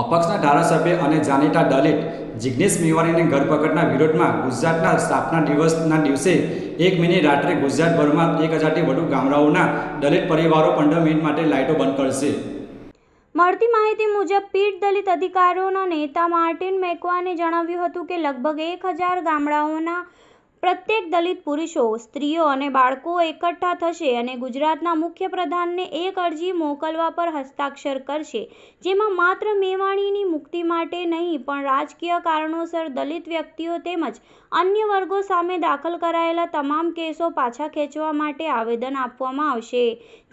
અપક્ષના ધારાસભ્ય અને જાણીતા દલિત જિગ્નેશ મેવાણીની ધરપકડના વિરોધમાં ગુજરાતના સ્થાપના દિવસના દિવસે એક મહિને રાત્રે ગુજરાતભરમાં એક હજારથી વધુ ગામડાઓના દલિત પરિવારો પંદર મિનિટ માટે લાઇટો બંધ કરશે મળતી માહિતી મુજબ પીઠ દલિત અધિકારીઓના નેતા માર્ટિન મેકવાને જણાવ્યું હતું કે લગભગ એક હજાર ગામડાઓના પ્રત્યેક દલિત પુરુષો સ્ત્રીઓ અને બાળકો એકઠા થશે અને ગુજરાતના મુખ્ય પ્રધાનને એક અરજી મોકલવા પર હસ્તાક્ષર કરશે જેમાં માત્ર મેવાણીની મુક્તિ માટે નહીં પણ રાજકીય કારણોસર દલિત વ્યક્તિઓ તેમજ અન્ય વર્ગો સામે દાખલ કરાયેલા તમામ કેસો પાછા ખેંચવા માટે આવેદન આપવામાં આવશે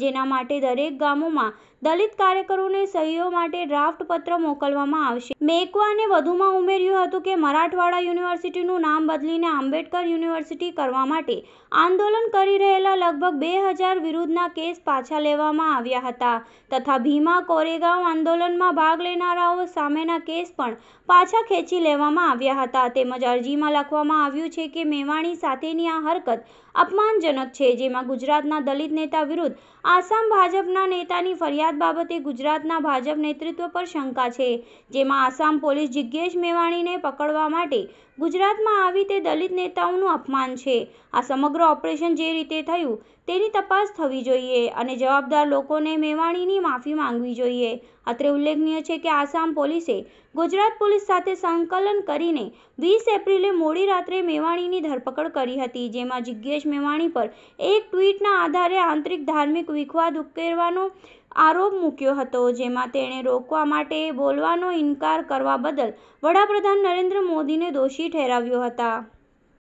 જેના માટે દરેક ગામોમાં દલિત કાર્યકરોને સહીઓ માટે ડ્રાફ્ટ પત્ર મોકલવામાં આવશે મેકવાને વધુમાં ઉમેર્યું હતું કે મરાઠવાડા યુનિવર્સિટીનું નામ બદલીને આંબેડકર યુનિ યુનિવર્સિટી કરવા માટે આંદોલન કરી રહેલા લગભગ બે હજાર વિરુદ્ધના કેસ પાછા લેવામાં આવ્યા હતા તથા ભીમા કોરેગાંવ આંદોલનમાં ભાગ લેનારાઓ સામેના કેસ પણ પાછા ખેંચી લેવામાં આવ્યા હતા તેમજ અરજીમાં લખવામાં આવ્યું છે કે મેવાણી સાથેની આ હરકત અપમાનજનક છે જેમાં ગુજરાતના દલિત નેતા વિરુદ્ધ આસામ ભાજપના નેતાની ફરિયાદ બાબતે ગુજરાતના ભાજપ નેતૃત્વ પર શંકા છે જેમાં આસામ પોલીસ જિજ્ઞેશ મેવાણીને પકડવા માટે ગુજરાતમાં આવી તે દલિત નેતાઓનું અપમાન છે આ સમગ્ર ઓપરેશન જે રીતે થયું તેની તપાસ થવી જોઈએ અને જવાબદાર લોકોને મેવાણીની માફી માંગવી જોઈએ અત્રે ઉલ્લેખનીય છે કે આસામ પોલીસે ગુજરાત પોલીસ સાથે સંકલન કરીને વીસ એપ્રિલે મોડી રાત્રે મેવાણીની ધરપકડ કરી હતી જેમાં જિજ્ઞેશ મેવાણી પર એક ટ્વીટના આધારે આંતરિક ધાર્મિક વિખવાદ ઉકેરવાનો આરોપ મૂક્યો હતો જેમાં તેણે રોકવા માટે બોલવાનો ઇનકાર કરવા બદલ વડાપ્રધાન નરેન્દ્ર મોદીને દોષી ઠેરાવ્યો હતા